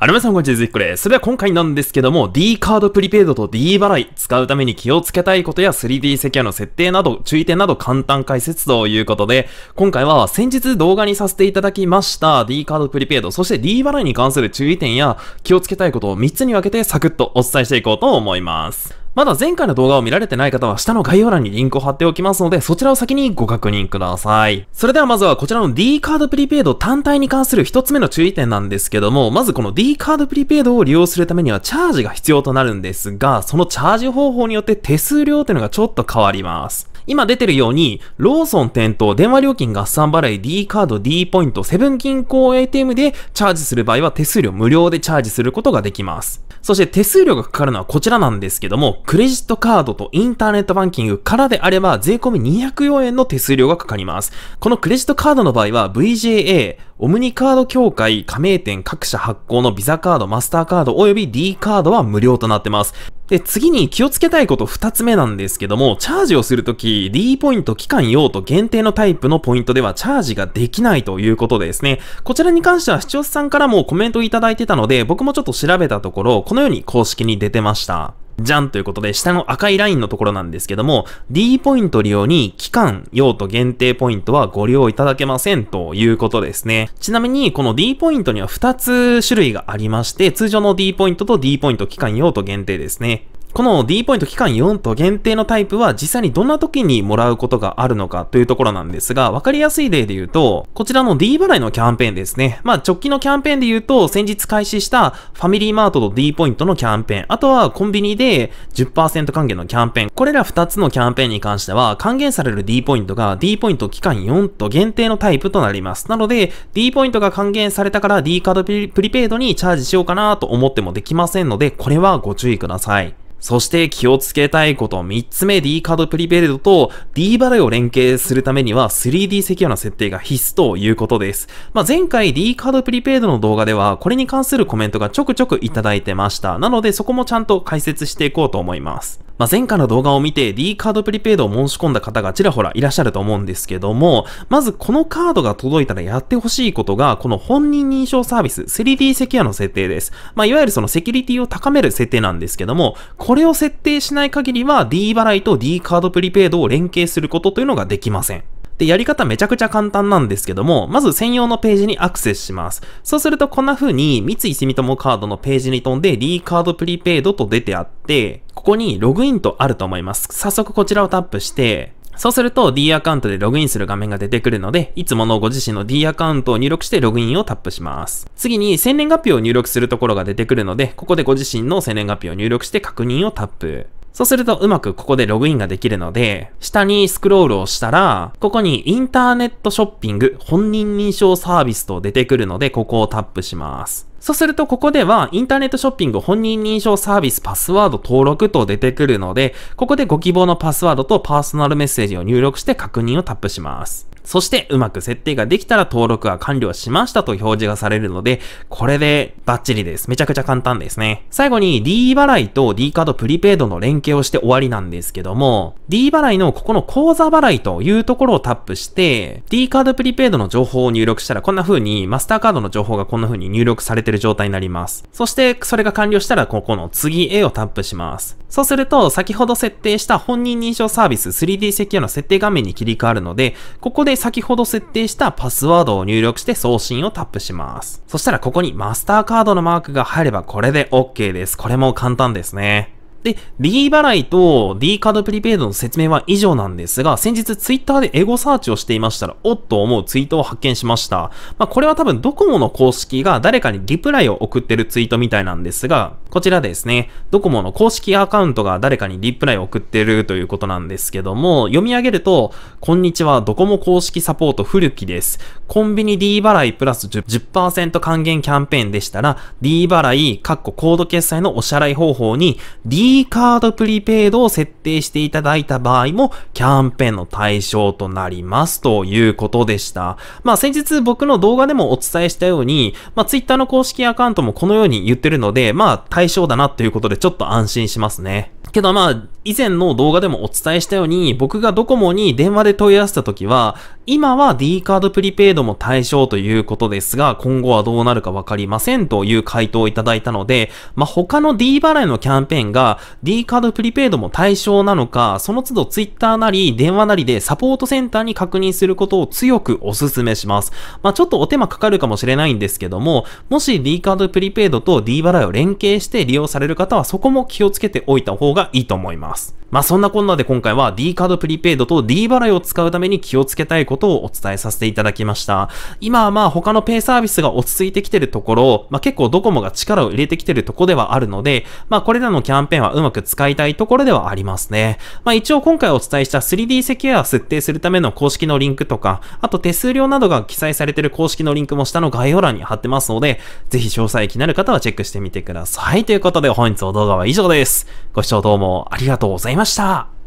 あ皆さんこんにちは、ずッコです。それでは今回なんですけども、D カードプリペイドと D 払い使うために気をつけたいことや 3D セキュアの設定など、注意点など簡単解説ということで、今回は先日動画にさせていただきました D カードプリペイド、そして D 払いに関する注意点や気をつけたいことを3つに分けてサクッとお伝えしていこうと思います。まだ前回の動画を見られてない方は下の概要欄にリンクを貼っておきますので、そちらを先にご確認ください。それではまずはこちらの D カードプリペイド単体に関する一つ目の注意点なんですけども、まずこの D カードプリペイドを利用するためにはチャージが必要となるんですが、そのチャージ方法によって手数料というのがちょっと変わります。今出てるように、ローソン店頭、電話料金合算払い、D カード、D ポイント、セブン銀行 ATM でチャージする場合は手数料無料でチャージすることができます。そして手数料がかかるのはこちらなんですけども、クレジットカードとインターネットバンキングからであれば、税込み204円の手数料がかかります。このクレジットカードの場合は VJA、オムニカード協会加盟店各社発行のビザカード、マスターカード及び D カードは無料となってます。で、次に気をつけたいこと二つ目なんですけども、チャージをするとき、D ポイント期間用途限定のタイプのポイントではチャージができないということですね。こちらに関しては視聴者さんからもコメントいただいてたので、僕もちょっと調べたところ、このように公式に出てました。じゃんということで、下の赤いラインのところなんですけども、D ポイント利用に期間、用途限定ポイントはご利用いただけませんということですね。ちなみに、この D ポイントには2つ種類がありまして、通常の D ポイントと D ポイント期間用途限定ですね。この D ポイント期間4と限定のタイプは実際にどんな時にもらうことがあるのかというところなんですが、わかりやすい例で言うと、こちらの D 払いのキャンペーンですね。まあ直近のキャンペーンで言うと、先日開始したファミリーマートと D ポイントのキャンペーン、あとはコンビニで10%還元のキャンペーン、これら2つのキャンペーンに関しては、還元される D ポイントが D ポイント期間4と限定のタイプとなります。なので、D ポイントが還元されたから D カードプリペイドにチャージしようかなと思ってもできませんので、これはご注意ください。そして気をつけたいこと3つ目 D カードプリペイドと D 払いを連携するためには 3D セキュアの設定が必須ということです。まあ、前回 D カードプリペイドの動画ではこれに関するコメントがちょくちょくいただいてました。なのでそこもちゃんと解説していこうと思います。まあ、前回の動画を見て D カードプリペイドを申し込んだ方がちらほらいらっしゃると思うんですけども、まずこのカードが届いたらやってほしいことが、この本人認証サービス 3D セキュアの設定です。まあ、いわゆるそのセキュリティを高める設定なんですけども、これを設定しない限りは D 払いと D カードプリペイドを連携することというのができません。で、やり方めちゃくちゃ簡単なんですけども、まず専用のページにアクセスします。そうするとこんな風に、三井住友カードのページに飛んで、D カードプリペイドと出てあって、ここにログインとあると思います。早速こちらをタップして、そうすると D アカウントでログインする画面が出てくるので、いつものご自身の D アカウントを入力してログインをタップします。次に生年月日を入力するところが出てくるので、ここでご自身の生年月日を入力して確認をタップ。そうするとうまくここでログインができるので、下にスクロールをしたら、ここにインターネットショッピング本人認証サービスと出てくるので、ここをタップします。そうするとここではインターネットショッピング本人認証サービスパスワード登録と出てくるので、ここでご希望のパスワードとパーソナルメッセージを入力して確認をタップします。そしてうまく設定ができたら登録は完了しましたと表示がされるので、これでバッチリです。めちゃくちゃ簡単ですね。最後に D 払いと D カードプリペイドの連携をして終わりなんですけども、D 払いのここの口座払いというところをタップして、D カードプリペイドの情報を入力したらこんな風にマスターカードの情報がこんな風に入力されてる状態になります。そしてそれが完了したらここの次 A をタップします。そうすると先ほど設定した本人認証サービス 3D セキュアの設定画面に切り替わるので、ここで先ほど設定したパスワードを入力して送信をタップします。そしたらここにマスターカードのマークが入ればこれで OK です。これも簡単ですね。で、D 払いと D カードプリペイドの説明は以上なんですが、先日 Twitter でエゴサーチをしていましたら、おっと思うツイートを発見しました。まあ、これは多分ドコモの公式が誰かにリプライを送ってるツイートみたいなんですが、こちらですね、ドコモの公式アカウントが誰かにリプライを送ってるということなんですけども、読み上げると、こんにちは、ドコモ公式サポート古木です。コンビニ D 払いプラス 10%, 10還元キャンペーンでしたら、D 払い、カッココード決済のお支払い方法に D D カードプリペイドを設定していただいた場合も、キャンペーンの対象となりますということでした。まあ先日僕の動画でもお伝えしたように、まあ Twitter の公式アカウントもこのように言ってるので、まあ対象だなということでちょっと安心しますね。けどまあ、以前の動画でもお伝えしたように、僕がドコモに電話で問い合わせた時は、今は D カードプリペイドも対象ということですが、今後はどうなるかわかりませんという回答をいただいたので、まあ、他の D 払いのキャンペーンが D カードプリペイドも対象なのか、その都度 Twitter なり電話なりでサポートセンターに確認することを強くお勧めします。まあ、ちょっとお手間かかるかもしれないんですけども、もし D カードプリペイドと D 払いを連携して利用される方はそこも気をつけておいた方がいいと思います。。まあそんなこんなで今回は D カードプリペイドと D 払いを使うために気をつけたいことをお伝えさせていただきました。今はまあ他のペイサービスが落ち着いてきてるところ、まあ結構ドコモが力を入れてきてるとこではあるので、まあこれらのキャンペーンはうまく使いたいところではありますね。まあ一応今回お伝えした 3D セキュアを設定するための公式のリンクとか、あと手数料などが記載されてる公式のリンクも下の概要欄に貼ってますので、ぜひ詳細気になる方はチェックしてみてください。ということで本日の動画は以上です。ご視聴どうもありがとうとうございました。